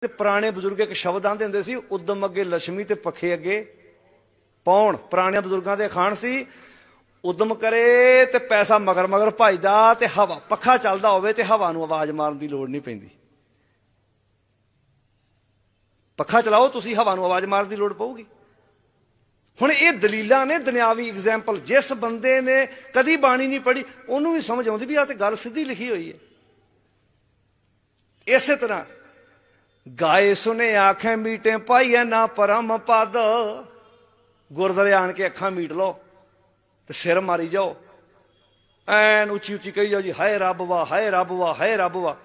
ਤੇ ਪੁਰਾਣੇ ਬਜ਼ੁਰਗ ਇੱਕ ਸ਼ਬਦ ਆਂਦੇ ਹੁੰਦੇ ਸੀ ਉਦਮ ਅੱਗੇ ਲక్ష్ਮੀ ਤੇ ਪੱਖੇ ਅੱਗੇ ਪੌਣ ਪੁਰਾਣੇ ਬਜ਼ੁਰਗਾਂ ਦੇ ਖਾਣ ਸੀ ਉਦਮ ਕਰੇ ਤੇ ਪੈਸਾ ਮਗਰ ਮਗਰ ਭਜਦਾ ਤੇ ਹਵਾ ਪੱਖਾ ਚੱਲਦਾ ਹੋਵੇ ਤੇ ਹਵਾ ਨੂੰ ਆਵਾਜ਼ ਮਾਰਨ ਦੀ ਲੋੜ ਨਹੀਂ ਪੈਂਦੀ ਪੱਖਾ ਚਲਾਓ ਤੁਸੀਂ ਹਵਾ ਨੂੰ ਆਵਾਜ਼ ਮਾਰਨ ਦੀ ਲੋੜ ਪਊਗੀ ਹੁਣ ਇਹ ਦਲੀਲਾਂ ਨੇ ਦੁਨਿਆਵੀ ਐਗਜ਼ਾਮਪਲ ਜਿਸ ਬੰਦੇ ਨੇ ਕਦੀ ਬਾਣੀ ਨਹੀਂ ਪੜ੍ਹੀ ਉਹਨੂੰ ਵੀ ਸਮਝ ਆਉਂਦੀ ਵੀ ਆ ਤੇ ਗੱਲ ਸਿੱਧੀ ਲਿਖੀ ਹੋਈ ਹੈ ਇਸੇ ਤਰ੍ਹਾਂ ਗਾਏ ਸੁਨੇ ਆਖੇ ਮੀਟੇ ਪਾਈਐ ਨਾ ਪਰਮ ਪਦ ਗੁਰਦਵਾਰੇ ਆਣ ਕੇ ਅੱਖਾਂ ਮੀਟ ਲਓ ਤੇ ਸਿਰ ਮਾਰੀ ਜਾਓ ਐਨ ਉੱਚੀ ਉੱਚੀ ਕਹੀ ਜਾਓ ਜੀ ਹਾਏ ਰੱਬ ਵਾ ਹਾਏ ਰੱਬ ਵਾ ਹਾਏ ਰੱਬ ਵਾ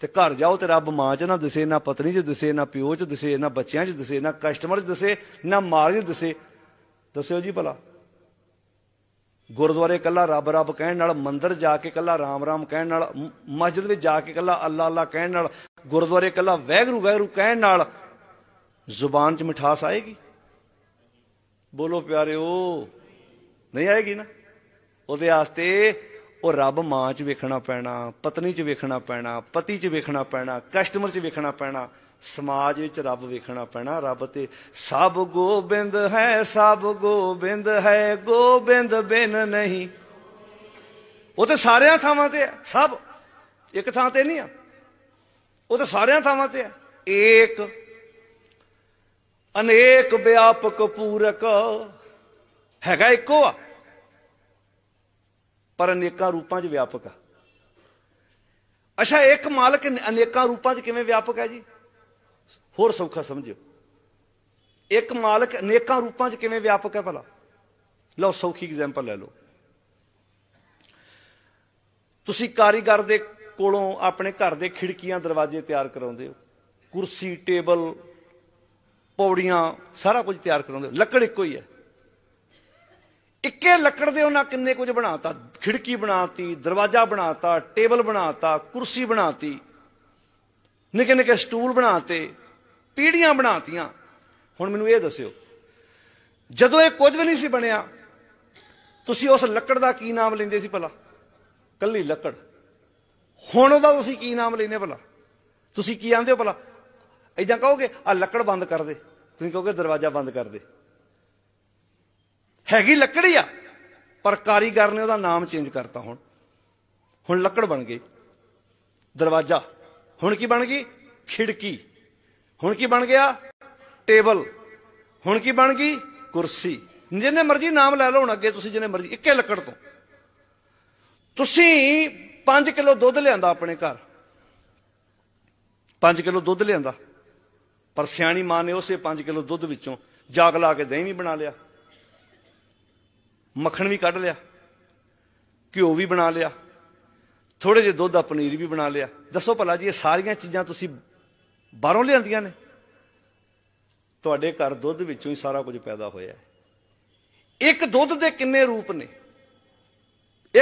ਤੇ ਘਰ ਜਾਓ ਤੇ ਰੱਬ ਮਾਂ 'ਚ ਨਾ ਦਿਸੇ ਨਾ ਪਤਨੀ 'ਚ ਦਿਸੇ ਨਾ ਪਿਓ 'ਚ ਦਿਸੇ ਨਾ ਬੱਚਿਆਂ 'ਚ ਦਿਸੇ ਨਾ ਕਸਟਮਰ 'ਚ ਦਿਸੇ ਨਾ ਮਾਲ 'ਚ ਦਿਸੇ ਦੱਸਿਓ ਜੀ ਭਲਾ ਗੁਰਦੁਆਰੇ ਕੱਲਾ ਰੱਬ ਰੱਬ ਕਹਿਣ ਨਾਲ ਮੰਦਰ ਜਾ ਕੇ ਕੱਲਾ ਰਾਮ ਰਾਮ ਕਹਿਣ ਨਾਲ ਮਸਜਿਦ ਵਿੱਚ ਜਾ ਕੇ ਕੱਲਾ ਅੱਲਾ ਅੱਲਾ ਕਹਿਣ ਨਾਲ ਗੁਰਦੁਆਰੇ ਕੱਲਾ ਵੈਗਰੂ ਵੈਗਰੂ ਕਹਿਣ ਨਾਲ ਜ਼ੁਬਾਨ 'ਚ ਮਿਠਾਸ ਆਏਗੀ ਬੋਲੋ ਪਿਆਰਿਓ ਨਹੀਂ ਆਏਗੀ ਨਾ ਉਹਦੇ ਆਸਤੇ ਉਹ ਰੱਬ ਮਾਂ 'ਚ ਵੇਖਣਾ ਪੈਣਾ ਪਤਨੀ 'ਚ ਵੇਖਣਾ ਪੈਣਾ ਪਤੀ 'ਚ ਵੇਖਣਾ ਪੈਣਾ ਕਸਟਮਰ 'ਚ ਵੇਖਣਾ ਪੈਣਾ ਸਮਾਜ ਵਿੱਚ ਰੱਬ ਵੇਖਣਾ ਪੈਣਾ ਰੱਬ ਤੇ ਸਭ ਗੋਬਿੰਦ ਹੈ ਸਭ ਗੋਬਿੰਦ ਹੈ ਗੋਬਿੰਦ ਬਿਨ ਨਹੀਂ ਉਹ ਤੇ ਸਾਰਿਆਂ ਥਾਵਾਂ ਤੇ ਸਭ ਇੱਕ ਥਾਂ ਤੇ ਨਹੀਂ ਆ ਉਹ ਤਾਂ ਸਾਰਿਆਂ ਥਾਵਾਂ ਤੇ ਆ ਏਕ ਅਨੇਕ ਵਿਆਪਕ ਪੂਰਕ ਹੈਗਾ ਇੱਕੋ ਆ ਪਰ ਅਨੇਕਾਂ ਰੂਪਾਂ 'ਚ ਵਿਆਪਕ ਆ ਅੱਛਾ ਇੱਕ ਮਾਲਕ ਅਨੇਕਾਂ ਰੂਪਾਂ 'ਚ ਕਿਵੇਂ ਵਿਆਪਕ ਹੈ ਜੀ ਹੋਰ ਸੌਖਾ ਸਮਝਿਓ ਇੱਕ ਮਾਲਕ ਅਨੇਕਾਂ ਰੂਪਾਂ 'ਚ ਕਿਵੇਂ ਵਿਆਪਕ ਹੈ ਭਲਾ ਲਓ ਸੌਖੀ ਐਗਜ਼ਾਮਪਲ ਲੈ ਲਓ ਤੁਸੀਂ ਕਾਰੀਗਰ ਦੇ ਕੋਲੋਂ ਆਪਣੇ ਘਰ ਦੇ ਖਿੜਕੀਆਂ ਦਰਵਾਜ਼ੇ ਤਿਆਰ ਕਰਾਉਂਦੇ ਹੋ ਕੁਰਸੀ ਟੇਬਲ ਪੌੜੀਆਂ ਸਾਰਾ ਕੁਝ ਤਿਆਰ ਕਰਾਉਂਦੇ ਲੱਕੜ ਇੱਕੋ ਹੀ ਹੈ ਇੱਕੇ ਲੱਕੜ ਦੇ ਉਹਨਾਂ ਕਿੰਨੇ ਕੁਝ ਬਣਾਤਾ ਖਿੜਕੀ ਬਣਾਤੀ ਦਰਵਾਜ਼ਾ ਬਣਾਤਾ ਟੇਬਲ ਬਣਾਤਾ ਕੁਰਸੀ ਬਣਾਤੀ ਨਿੱਕੇ ਨਿੱਕੇ ਸਟੂਲ ਬਣਾਤੇ ਪੀੜੀਆਂ ਬਣਾਤੀਆਂ ਹੁਣ ਮੈਨੂੰ ਇਹ ਦੱਸਿਓ ਜਦੋਂ ਇਹ ਕੁਝ ਵੀ ਨਹੀਂ ਸੀ ਬਣਿਆ ਤੁਸੀਂ ਉਸ ਲੱਕੜ ਦਾ ਕੀ ਨਾਮ ਲੈਂਦੇ ਸੀ ਭਲਾ ਕੱਲੀ ਲੱਕੜ ਹੁਣ ਉਹਦਾ ਤੁਸੀਂ ਕੀ ਨਾਮ ਲੈਨੇ ਭਲਾ ਤੁਸੀਂ ਕੀ ਆਂਦੇ ਹੋ ਭਲਾ ਐਦਾਂ ਕਹੋਗੇ ਆ ਲੱਕੜ ਬੰਦ ਕਰ ਦੇ ਤੁਸੀਂ ਕਹੋਗੇ ਦਰਵਾਜ਼ਾ ਬੰਦ ਕਰ ਦੇ ਹੈਗੀ ਲੱਕੜੀ ਆ ਪਰ ਕਾਰੀਗਰ ਨੇ ਉਹਦਾ ਨਾਮ ਚੇਂਜ ਕਰਤਾ ਹੁਣ ਹੁਣ ਲੱਕੜ ਬਣ ਗਈ ਦਰਵਾਜ਼ਾ ਹੁਣ ਕੀ ਬਣ ਗਈ ਖਿੜਕੀ ਹੁਣ ਕੀ ਬਣ ਗਿਆ ਟੇਬਲ ਹੁਣ ਕੀ ਬਣ ਗਈ ਕੁਰਸੀ ਜਿੰਨੇ ਮਰਜ਼ੀ ਨਾਮ ਲੈ ਲਓ ਹੁਣ ਅੱਗੇ ਤੁਸੀਂ ਜਿੰਨੇ ਮਰਜ਼ੀ ਇੱਕੇ ਲੱਕੜ ਤੋਂ ਤੁਸੀਂ 5 ਕਿਲੋ ਦੁੱਧ ਲਿਆਂਦਾ ਆਪਣੇ ਘਰ 5 ਕਿਲੋ ਦੁੱਧ ਲਿਆਂਦਾ ਪਰ ਸਿਆਣੀ ਮਾਂ ਨੇ ਉਸੇ 5 ਕਿਲੋ ਦੁੱਧ ਵਿੱਚੋਂ ਜਾਗ ਲਾ ਕੇ ਦਹੀਂ ਵੀ ਬਣਾ ਲਿਆ ਮੱਖਣ ਵੀ ਕੱਢ ਲਿਆ ਘਿਓ ਵੀ ਬਣਾ ਲਿਆ ਥੋੜੇ ਜਿਹਾ ਦੁੱਧ ਦਾ ਪਨੀਰ ਵੀ ਬਣਾ ਲਿਆ ਦੱਸੋ ਭਲਾ ਜੀ ਇਹ ਸਾਰੀਆਂ ਚੀਜ਼ਾਂ ਤੁਸੀਂ ਬਾਹਰੋਂ ਲਿਆਂਦੀਆਂ ਨੇ ਤੁਹਾਡੇ ਘਰ ਦੁੱਧ ਵਿੱਚੋਂ ਹੀ ਸਾਰਾ ਕੁਝ ਪੈਦਾ ਹੋਇਆ ਇੱਕ ਦੁੱਧ ਦੇ ਕਿੰਨੇ ਰੂਪ ਨੇ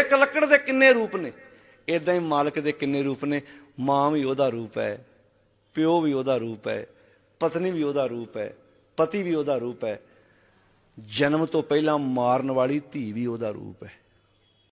ਇੱਕ ਲੱਕੜ ਦੇ ਕਿੰਨੇ ਰੂਪ ਨੇ ਇਦਾਂ ਹੀ ਮਾਲਕ ਦੇ ਕਿੰਨੇ ਰੂਪ ਨੇ ਮਾਂ ਵੀ ਉਹਦਾ ਰੂਪ ਹੈ ਪਿਓ ਵੀ ਉਹਦਾ ਰੂਪ ਹੈ ਪਤਨੀ ਵੀ ਉਹਦਾ ਰੂਪ ਹੈ ਪਤੀ ਵੀ ਉਹਦਾ ਰੂਪ ਹੈ ਜਨਮ ਤੋਂ ਪਹਿਲਾਂ ਮਾਰਨ ਵਾਲੀ ਧੀ ਵੀ ਉਹਦਾ ਰੂਪ ਹੈ